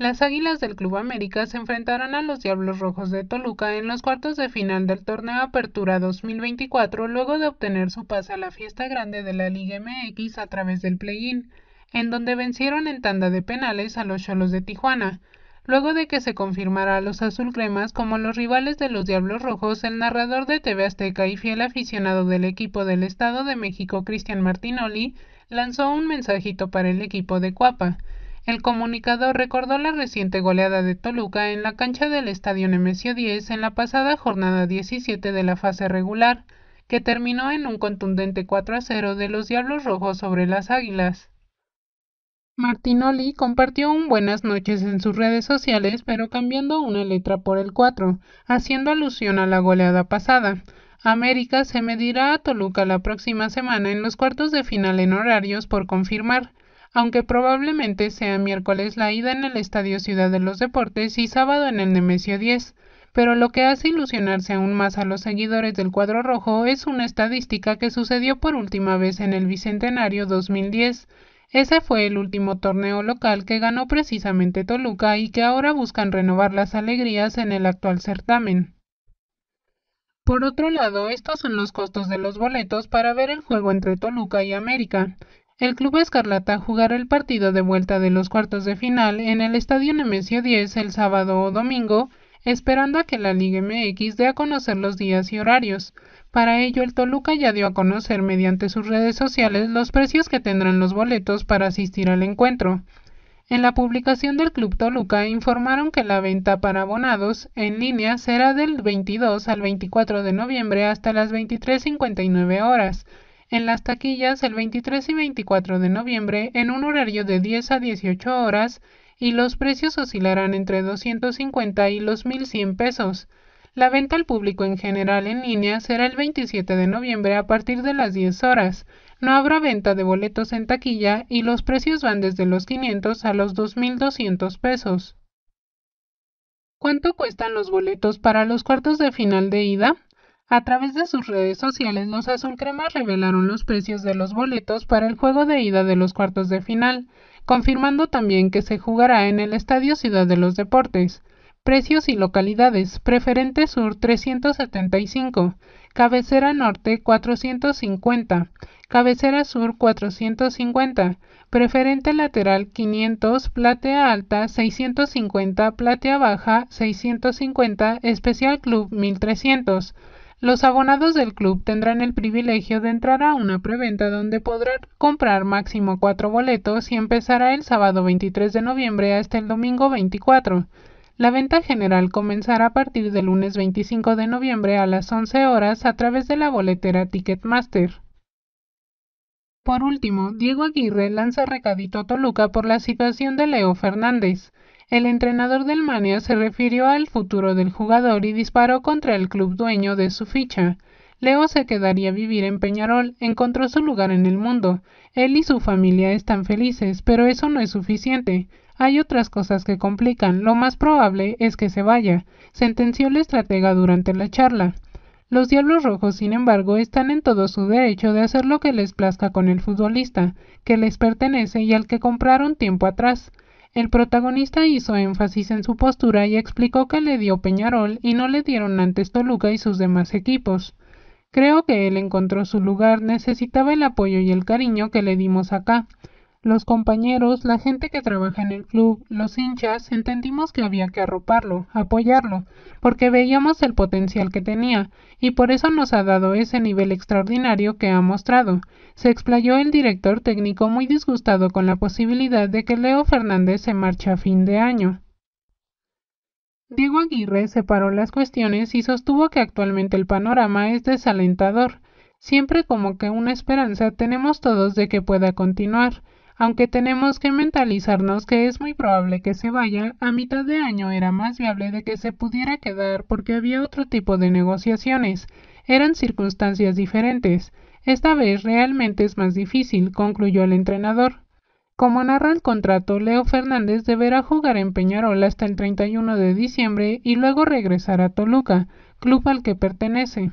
Las Águilas del Club América se enfrentaron a los Diablos Rojos de Toluca en los cuartos de final del torneo Apertura 2024 luego de obtener su pase a la fiesta grande de la Liga MX a través del play-in, en donde vencieron en tanda de penales a los Cholos de Tijuana. Luego de que se confirmara a los azulcremas como los rivales de los Diablos Rojos, el narrador de TV Azteca y fiel aficionado del equipo del Estado de México, Cristian Martinoli, lanzó un mensajito para el equipo de Cuapa. El comunicador recordó la reciente goleada de Toluca en la cancha del Estadio Nemesio 10 en la pasada jornada 17 de la fase regular, que terminó en un contundente 4 a 0 de los Diablos Rojos sobre las Águilas. Martinoli compartió un buenas noches en sus redes sociales, pero cambiando una letra por el 4, haciendo alusión a la goleada pasada. América se medirá a Toluca la próxima semana en los cuartos de final en horarios por confirmar aunque probablemente sea miércoles la ida en el Estadio Ciudad de los Deportes y sábado en el Nemesio 10. Pero lo que hace ilusionarse aún más a los seguidores del cuadro rojo es una estadística que sucedió por última vez en el Bicentenario 2010. Ese fue el último torneo local que ganó precisamente Toluca y que ahora buscan renovar las alegrías en el actual certamen. Por otro lado, estos son los costos de los boletos para ver el juego entre Toluca y América el Club Escarlata jugará el partido de vuelta de los cuartos de final en el Estadio Nemesio 10 el sábado o domingo, esperando a que la Liga MX dé a conocer los días y horarios. Para ello, el Toluca ya dio a conocer mediante sus redes sociales los precios que tendrán los boletos para asistir al encuentro. En la publicación del Club Toluca informaron que la venta para abonados en línea será del 22 al 24 de noviembre hasta las 23.59 horas en las taquillas el 23 y 24 de noviembre en un horario de 10 a 18 horas y los precios oscilarán entre 250 y los 1.100 pesos. La venta al público en general en línea será el 27 de noviembre a partir de las 10 horas. No habrá venta de boletos en taquilla y los precios van desde los 500 a los 2.200 pesos. ¿Cuánto cuestan los boletos para los cuartos de final de ida? A través de sus redes sociales, los azulcremas revelaron los precios de los boletos para el juego de ida de los cuartos de final, confirmando también que se jugará en el Estadio Ciudad de los Deportes. Precios y localidades. Preferente Sur 375, Cabecera Norte 450, Cabecera Sur 450, Preferente Lateral 500, Platea Alta 650, Platea Baja 650, Especial Club 1300. Los abonados del club tendrán el privilegio de entrar a una preventa donde podrán comprar máximo cuatro boletos y empezará el sábado 23 de noviembre hasta el domingo 24. La venta general comenzará a partir del lunes 25 de noviembre a las 11 horas a través de la boletera Ticketmaster. Por último, Diego Aguirre lanza recadito a Toluca por la situación de Leo Fernández. El entrenador del mania se refirió al futuro del jugador y disparó contra el club dueño de su ficha. Leo se quedaría a vivir en Peñarol, encontró su lugar en el mundo. Él y su familia están felices, pero eso no es suficiente. Hay otras cosas que complican, lo más probable es que se vaya, sentenció el estratega durante la charla. Los Diablos Rojos, sin embargo, están en todo su derecho de hacer lo que les plazca con el futbolista, que les pertenece y al que compraron tiempo atrás. El protagonista hizo énfasis en su postura y explicó que le dio Peñarol y no le dieron antes Toluca y sus demás equipos. Creo que él encontró su lugar, necesitaba el apoyo y el cariño que le dimos acá. Los compañeros, la gente que trabaja en el club, los hinchas, entendimos que había que arroparlo, apoyarlo, porque veíamos el potencial que tenía, y por eso nos ha dado ese nivel extraordinario que ha mostrado. Se explayó el director técnico muy disgustado con la posibilidad de que Leo Fernández se marche a fin de año. Diego Aguirre separó las cuestiones y sostuvo que actualmente el panorama es desalentador. Siempre como que una esperanza tenemos todos de que pueda continuar, aunque tenemos que mentalizarnos que es muy probable que se vaya, a mitad de año era más viable de que se pudiera quedar porque había otro tipo de negociaciones. Eran circunstancias diferentes. Esta vez realmente es más difícil, concluyó el entrenador. Como narra el contrato, Leo Fernández deberá jugar en Peñarol hasta el 31 de diciembre y luego regresar a Toluca, club al que pertenece.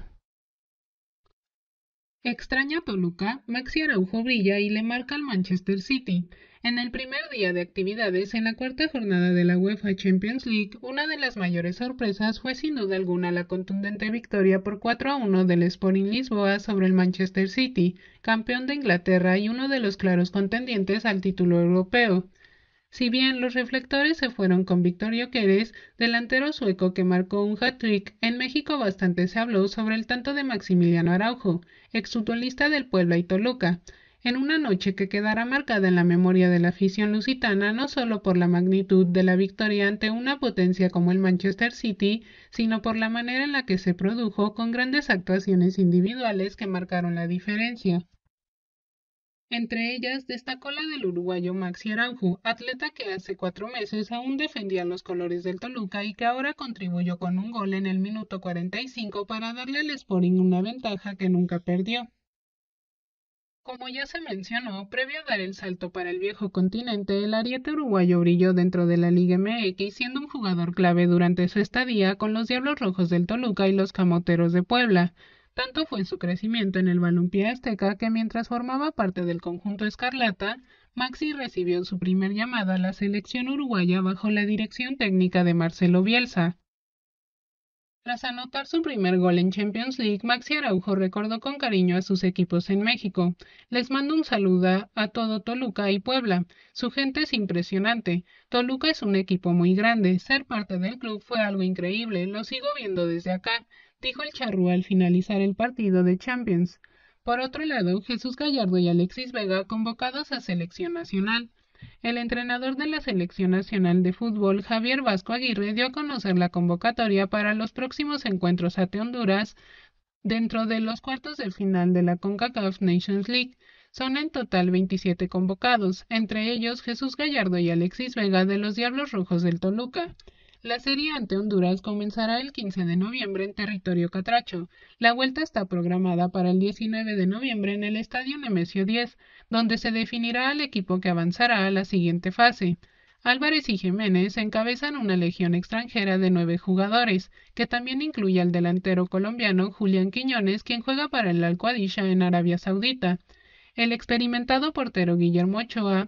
Extraña Toluca, Maxi Araujo brilla y le marca al Manchester City. En el primer día de actividades en la cuarta jornada de la UEFA Champions League, una de las mayores sorpresas fue sin duda alguna la contundente victoria por 4 a 1 del Sporting Lisboa sobre el Manchester City, campeón de Inglaterra y uno de los claros contendientes al título europeo. Si bien los reflectores se fueron con Victorio Quérez, delantero sueco que marcó un hat-trick, en México bastante se habló sobre el tanto de Maximiliano Araujo, exfutbolista del Puebla y Toluca, en una noche que quedará marcada en la memoria de la afición lusitana no solo por la magnitud de la victoria ante una potencia como el Manchester City, sino por la manera en la que se produjo con grandes actuaciones individuales que marcaron la diferencia. Entre ellas destacó la del uruguayo Maxi Araujo, atleta que hace cuatro meses aún defendía los colores del Toluca y que ahora contribuyó con un gol en el minuto 45 para darle al Sporting una ventaja que nunca perdió. Como ya se mencionó, previo a dar el salto para el viejo continente, el ariete uruguayo brilló dentro de la Liga MX, siendo un jugador clave durante su estadía con los Diablos Rojos del Toluca y los Camoteros de Puebla. Tanto fue su crecimiento en el balompié azteca que mientras formaba parte del conjunto escarlata, Maxi recibió en su primer llamada a la selección uruguaya bajo la dirección técnica de Marcelo Bielsa. Tras anotar su primer gol en Champions League, Maxi Araujo recordó con cariño a sus equipos en México. Les mando un saludo a todo Toluca y Puebla. Su gente es impresionante. Toluca es un equipo muy grande. Ser parte del club fue algo increíble. Lo sigo viendo desde acá dijo el charrú al finalizar el partido de Champions. Por otro lado, Jesús Gallardo y Alexis Vega convocados a selección nacional. El entrenador de la Selección Nacional de Fútbol, Javier Vasco Aguirre, dio a conocer la convocatoria para los próximos encuentros ante Honduras dentro de los cuartos de final de la CONCACAF Nations League. Son en total 27 convocados, entre ellos Jesús Gallardo y Alexis Vega de los Diablos Rojos del Toluca. La serie ante Honduras comenzará el 15 de noviembre en territorio catracho. La vuelta está programada para el 19 de noviembre en el Estadio Nemesio 10, donde se definirá al equipo que avanzará a la siguiente fase. Álvarez y Jiménez encabezan una legión extranjera de nueve jugadores, que también incluye al delantero colombiano Julián Quiñones, quien juega para el al en Arabia Saudita. El experimentado portero Guillermo Ochoa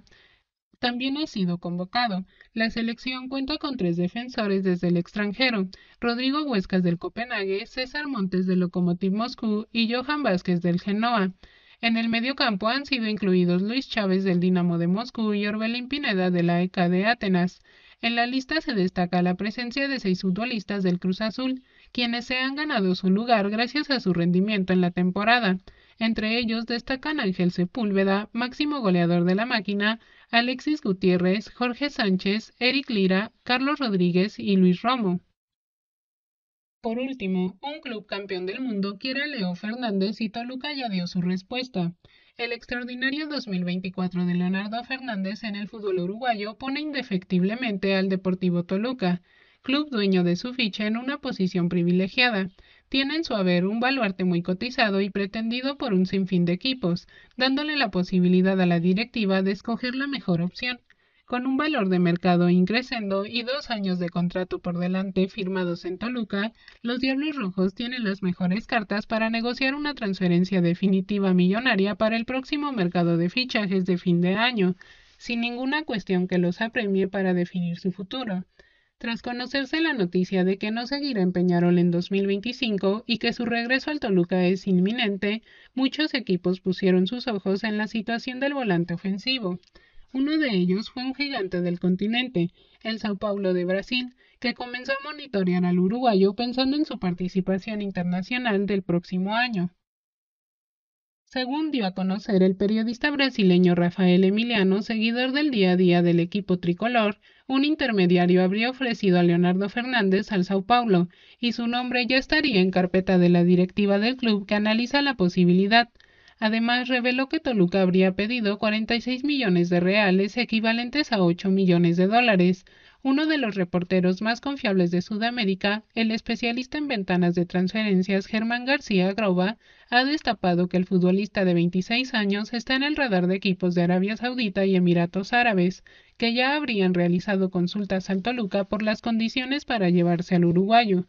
también ha sido convocado. La selección cuenta con tres defensores desde el extranjero, Rodrigo Huescas del Copenhague, César Montes del Lokomotiv Moscú y Johan Vázquez del Genoa. En el mediocampo han sido incluidos Luis Chávez del Dinamo de Moscú y Orbelín Pineda de la ECA de Atenas. En la lista se destaca la presencia de seis futbolistas del Cruz Azul, quienes se han ganado su lugar gracias a su rendimiento en la temporada. Entre ellos destacan Ángel Sepúlveda, máximo goleador de la máquina, Alexis Gutiérrez, Jorge Sánchez, Eric Lira, Carlos Rodríguez y Luis Romo. Por último, un club campeón del mundo quiere a Leo Fernández y Toluca ya dio su respuesta. El extraordinario 2024 de Leonardo Fernández en el fútbol uruguayo pone indefectiblemente al Deportivo Toluca, club dueño de su ficha en una posición privilegiada, tiene en su haber un baluarte muy cotizado y pretendido por un sinfín de equipos, dándole la posibilidad a la directiva de escoger la mejor opción. Con un valor de mercado increciendo y dos años de contrato por delante firmados en Toluca, los Diablos Rojos tienen las mejores cartas para negociar una transferencia definitiva millonaria para el próximo mercado de fichajes de fin de año, sin ninguna cuestión que los apremie para definir su futuro. Tras conocerse la noticia de que no seguirá en Peñarol en 2025 y que su regreso al Toluca es inminente, muchos equipos pusieron sus ojos en la situación del volante ofensivo. Uno de ellos fue un gigante del continente, el Sao Paulo de Brasil, que comenzó a monitorear al uruguayo pensando en su participación internacional del próximo año. Según dio a conocer el periodista brasileño Rafael Emiliano, seguidor del día a día del equipo tricolor, un intermediario habría ofrecido a Leonardo Fernández al Sao Paulo y su nombre ya estaría en carpeta de la directiva del club que analiza la posibilidad. Además, reveló que Toluca habría pedido 46 millones de reales equivalentes a 8 millones de dólares uno de los reporteros más confiables de Sudamérica, el especialista en ventanas de transferencias Germán García Groba, ha destapado que el futbolista de 26 años está en el radar de equipos de Arabia Saudita y Emiratos Árabes, que ya habrían realizado consultas al Toluca por las condiciones para llevarse al uruguayo.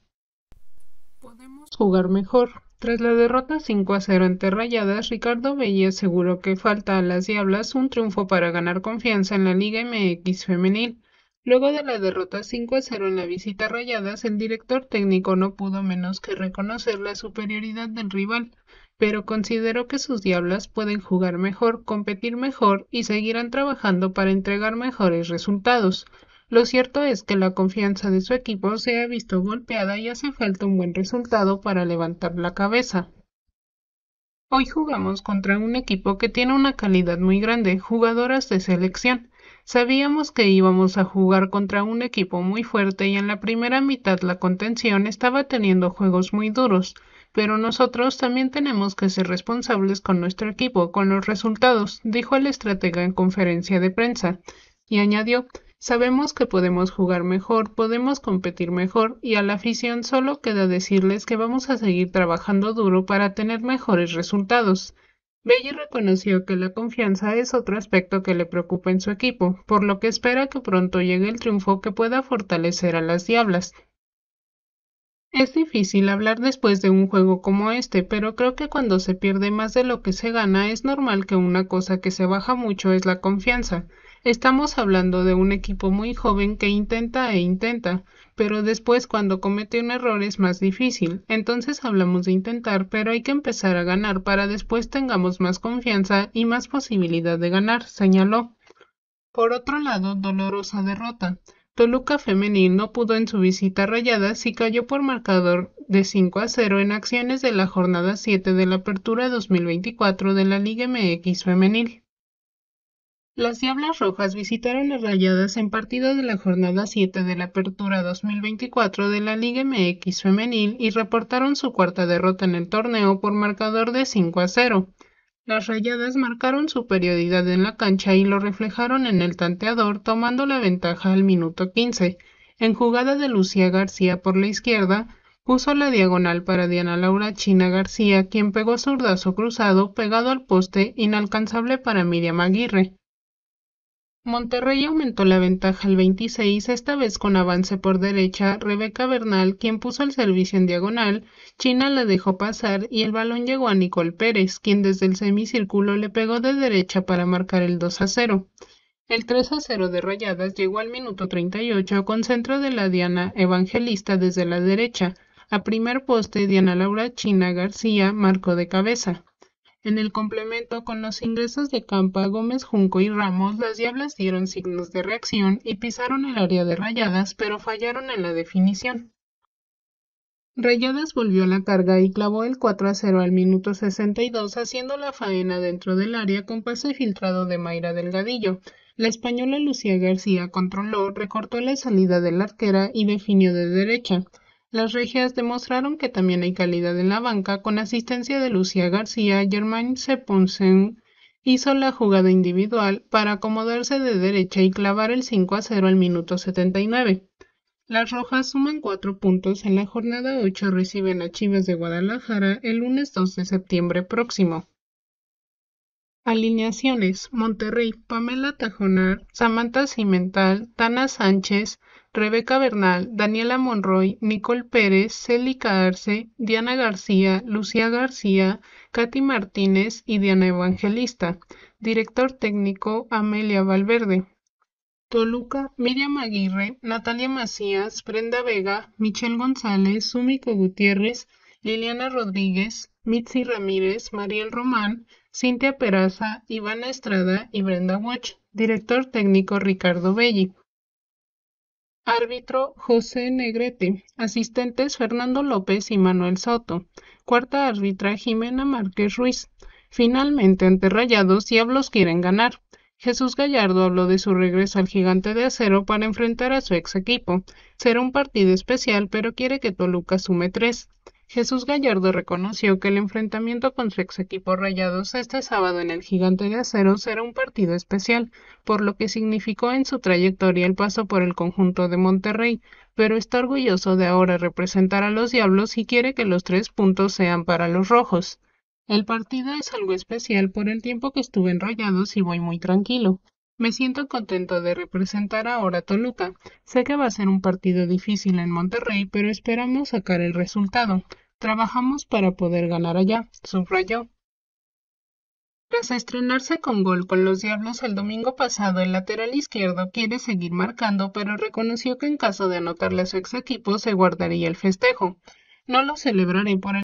Podemos jugar mejor. Tras la derrota 5 a 0 ante Rayadas, Ricardo Bella aseguró que falta a las Diablas un triunfo para ganar confianza en la Liga MX femenil. Luego de la derrota 5 a 0 en la visita a Rayadas, el director técnico no pudo menos que reconocer la superioridad del rival, pero consideró que sus diablas pueden jugar mejor, competir mejor y seguirán trabajando para entregar mejores resultados. Lo cierto es que la confianza de su equipo se ha visto golpeada y hace falta un buen resultado para levantar la cabeza. Hoy jugamos contra un equipo que tiene una calidad muy grande, jugadoras de selección, Sabíamos que íbamos a jugar contra un equipo muy fuerte y en la primera mitad la contención estaba teniendo juegos muy duros, pero nosotros también tenemos que ser responsables con nuestro equipo, con los resultados, dijo el estratega en conferencia de prensa, y añadió Sabemos que podemos jugar mejor, podemos competir mejor, y a la afición solo queda decirles que vamos a seguir trabajando duro para tener mejores resultados. Belli reconoció que la confianza es otro aspecto que le preocupa en su equipo, por lo que espera que pronto llegue el triunfo que pueda fortalecer a las Diablas. Es difícil hablar después de un juego como este, pero creo que cuando se pierde más de lo que se gana es normal que una cosa que se baja mucho es la confianza. Estamos hablando de un equipo muy joven que intenta e intenta, pero después cuando comete un error es más difícil. Entonces hablamos de intentar, pero hay que empezar a ganar para después tengamos más confianza y más posibilidad de ganar, señaló. Por otro lado, dolorosa derrota. Toluca Femenil no pudo en su visita rayada si y cayó por marcador de 5 a 0 en acciones de la jornada 7 de la Apertura 2024 de la Liga MX Femenil. Las Diablas Rojas visitaron a Rayadas en partido de la jornada 7 de la Apertura 2024 de la Liga MX Femenil y reportaron su cuarta derrota en el torneo por marcador de 5 a 0. Las Rayadas marcaron superioridad en la cancha y lo reflejaron en el tanteador tomando la ventaja al minuto 15. En jugada de Lucía García por la izquierda, puso la diagonal para Diana Laura China García, quien pegó zurdazo cruzado pegado al poste inalcanzable para Miriam Aguirre. Monterrey aumentó la ventaja al 26, esta vez con avance por derecha, Rebeca Bernal, quien puso el servicio en diagonal, China la dejó pasar y el balón llegó a Nicole Pérez, quien desde el semicírculo le pegó de derecha para marcar el 2 a 0. El 3 a 0 de Rayadas llegó al minuto 38 con centro de la Diana Evangelista desde la derecha. A primer poste, Diana Laura China García marcó de cabeza. En el complemento con los ingresos de Campa, Gómez, Junco y Ramos, las Diablas dieron signos de reacción y pisaron el área de Rayadas, pero fallaron en la definición. Rayadas volvió la carga y clavó el 4 a 0 al minuto 62, haciendo la faena dentro del área con pase filtrado de Mayra Delgadillo. La española Lucía García controló, recortó la salida de la arquera y definió de derecha. Las regias demostraron que también hay calidad en la banca con asistencia de Lucía García, Germain Seponsen hizo la jugada individual para acomodarse de derecha y clavar el 5 a 0 al minuto 79. Las Rojas suman cuatro puntos en la jornada 8 reciben a Chivas de Guadalajara el lunes 2 de septiembre próximo. Alineaciones: Monterrey, Pamela Tajonar, Samantha Cimental, Tana Sánchez, Rebeca Bernal, Daniela Monroy, Nicole Pérez, Celica Arce, Diana García, Lucía García, Katy Martínez y Diana Evangelista. Director técnico Amelia Valverde. Toluca, Miriam Aguirre, Natalia Macías, Brenda Vega, Michelle González, Súmico Gutiérrez, Liliana Rodríguez, Mitzi Ramírez, Mariel Román, Cintia Peraza, Ivana Estrada y Brenda Watch. Director técnico Ricardo Belli. Árbitro José Negrete. Asistentes Fernando López y Manuel Soto. Cuarta árbitra Jimena Márquez Ruiz. Finalmente, ante Rayados, Diablos quieren ganar. Jesús Gallardo habló de su regreso al gigante de acero para enfrentar a su ex equipo. Será un partido especial, pero quiere que Toluca sume tres. Jesús Gallardo reconoció que el enfrentamiento con su ex equipo Rayados este sábado en el Gigante de Acero será un partido especial, por lo que significó en su trayectoria el paso por el conjunto de Monterrey, pero está orgulloso de ahora representar a los Diablos y quiere que los tres puntos sean para los rojos. El partido es algo especial por el tiempo que estuve en Rayados y voy muy tranquilo. Me siento contento de representar ahora a Toluca. Sé que va a ser un partido difícil en Monterrey, pero esperamos sacar el resultado. Trabajamos para poder ganar allá, subrayó. Tras estrenarse con gol con los Diablos el domingo pasado, el lateral izquierdo quiere seguir marcando, pero reconoció que en caso de anotarle a su ex equipo se guardaría el festejo. No lo celebraré por el